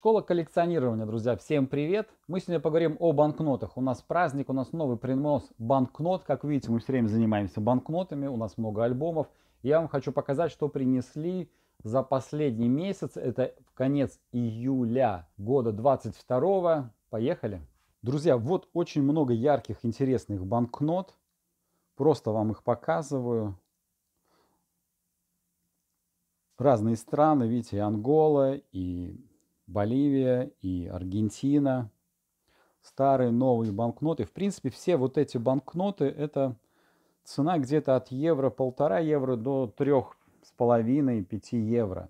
Школа коллекционирования, друзья, всем привет! Мы сегодня поговорим о банкнотах. У нас праздник, у нас новый принос банкнот. Как видите, мы все время занимаемся банкнотами, у нас много альбомов. Я вам хочу показать, что принесли за последний месяц. Это конец июля года 22 Поехали! Друзья, вот очень много ярких, интересных банкнот. Просто вам их показываю. Разные страны, видите, и Ангола, и Боливия и Аргентина, старые, новые банкноты. В принципе, все вот эти банкноты – это цена где-то от евро, полтора евро до трех с половиной, пяти евро.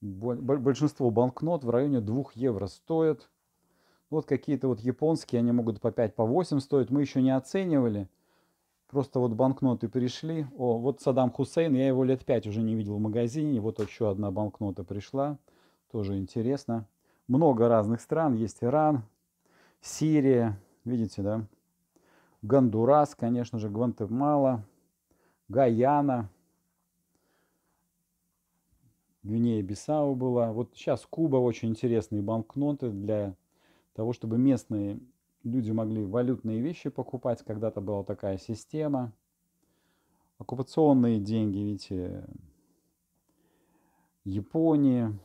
Большинство банкнот в районе двух евро стоят. Вот какие-то вот японские, они могут по 5, по 8 стоить. Мы еще не оценивали. Просто вот банкноты пришли. О, вот Саддам Хусейн, я его лет 5 уже не видел в магазине. Вот еще одна банкнота пришла. Тоже интересно много разных стран. Есть Иран, Сирия, видите, да? Гондурас, конечно же, Гвантемала, Гаяна, Гвинея-Бисау была. Вот сейчас Куба очень интересные банкноты для того, чтобы местные люди могли валютные вещи покупать. Когда-то была такая система. Оккупационные деньги, видите, Японии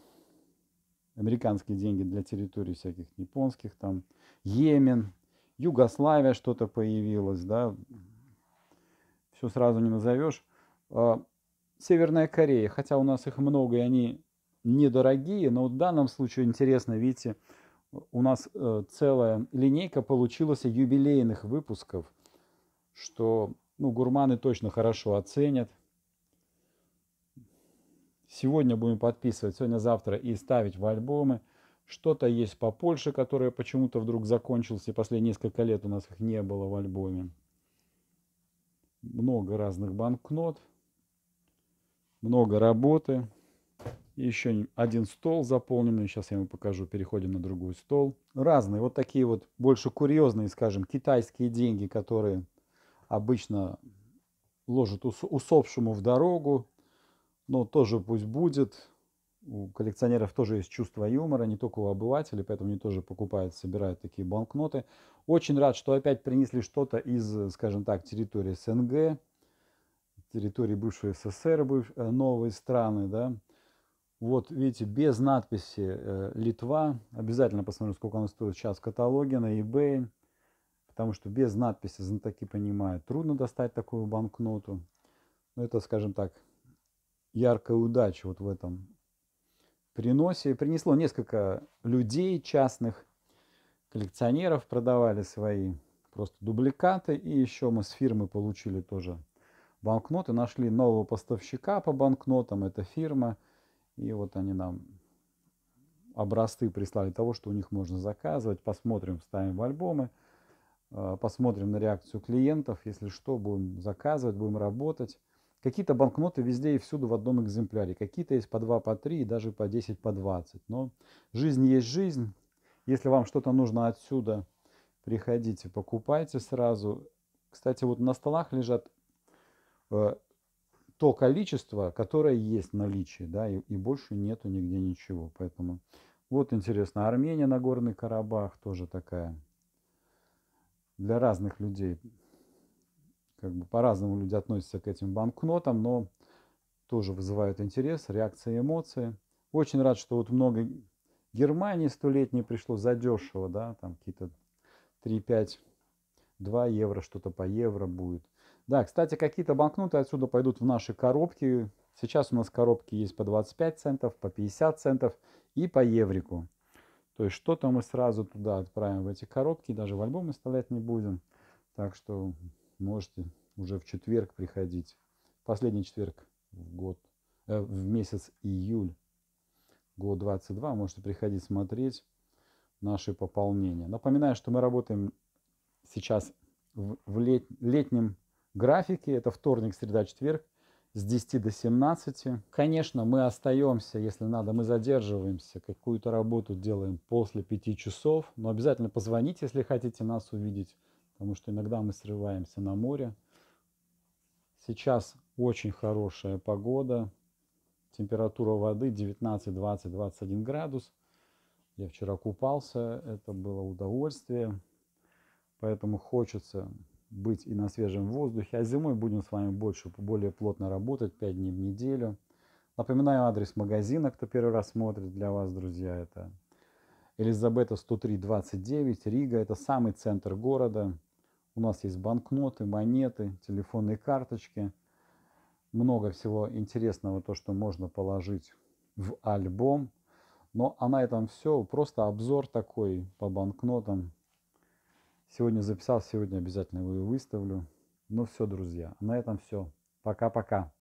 американские деньги для территорий всяких японских, там Йемен, Югославия что-то появилось, да, все сразу не назовешь. А, Северная Корея, хотя у нас их много и они недорогие, но в данном случае интересно, видите, у нас э, целая линейка получилась юбилейных выпусков, что ну, гурманы точно хорошо оценят. Сегодня будем подписывать, сегодня-завтра и ставить в альбомы. Что-то есть по Польше, которое почему-то вдруг закончилось, и последние несколько лет у нас их не было в альбоме. Много разных банкнот, много работы. еще один стол заполненный, сейчас я вам покажу, переходим на другой стол. Разные, вот такие вот, больше курьезные, скажем, китайские деньги, которые обычно ложат усопшему в дорогу, но тоже пусть будет. У коллекционеров тоже есть чувство юмора, не только у обывателей, поэтому они тоже покупают, собирают такие банкноты. Очень рад, что опять принесли что-то из, э, скажем так, территории СНГ, территории бывшего СССР, быв... Э, новые страны, да. Вот, видите, без надписи э, «Литва». Обязательно посмотрю, сколько она стоит сейчас в каталоге на eBay. Потому что без надписи знатоки понимают. Трудно достать такую банкноту. Но ну, это, скажем так, яркая удача вот в этом приносе. Принесло несколько людей частных, коллекционеров продавали свои просто дубликаты. И еще мы с фирмы получили тоже банкноты. Нашли нового поставщика по банкнотам, это фирма. И вот они нам образцы прислали того, что у них можно заказывать. Посмотрим, ставим в альбомы. Э, посмотрим на реакцию клиентов. Если что, будем заказывать, будем работать. Какие-то банкноты везде и всюду в одном экземпляре. Какие-то есть по 2, по 3 и даже по 10, по 20. Но жизнь есть жизнь. Если вам что-то нужно отсюда, приходите, покупайте сразу. Кстати, вот на столах лежат э, то количество, которое есть в наличии, да, и, и больше нету нигде ничего. Поэтому вот интересно, Армения, на Нагорный Карабах тоже такая для разных людей как бы по-разному люди относятся к этим банкнотам, но тоже вызывают интерес, реакции, эмоции. Очень рад, что вот много Германии столетней пришло задешево, да, там какие-то 3-5, 2 евро, что-то по евро будет. Да, кстати, какие-то банкноты отсюда пойдут в наши коробки. Сейчас у нас коробки есть по 25 центов, по 50 центов и по еврику. То есть что-то мы сразу туда отправим в эти коробки, даже в альбомы оставлять не будем. Так что можете уже в четверг приходить. Последний четверг в год, э, в месяц июль, год 22, можете приходить смотреть наши пополнения. Напоминаю, что мы работаем сейчас в, в лет, летнем графике. Это вторник, среда, четверг с 10 до 17. Конечно, мы остаемся, если надо, мы задерживаемся, какую-то работу делаем после 5 часов, но обязательно позвоните, если хотите нас увидеть потому что иногда мы срываемся на море. Сейчас очень хорошая погода, температура воды 19, 20, 21 градус. Я вчера купался, это было удовольствие, поэтому хочется быть и на свежем воздухе, а зимой будем с вами больше, более плотно работать, 5 дней в неделю. Напоминаю адрес магазина, кто первый раз смотрит для вас, друзья, это Елизабета 103-29, Рига, это самый центр города, у нас есть банкноты, монеты, телефонные карточки. Много всего интересного, то, что можно положить в альбом. Но а на этом все. Просто обзор такой по банкнотам. Сегодня записал, сегодня обязательно его выставлю. Ну все, друзья, на этом все. Пока-пока.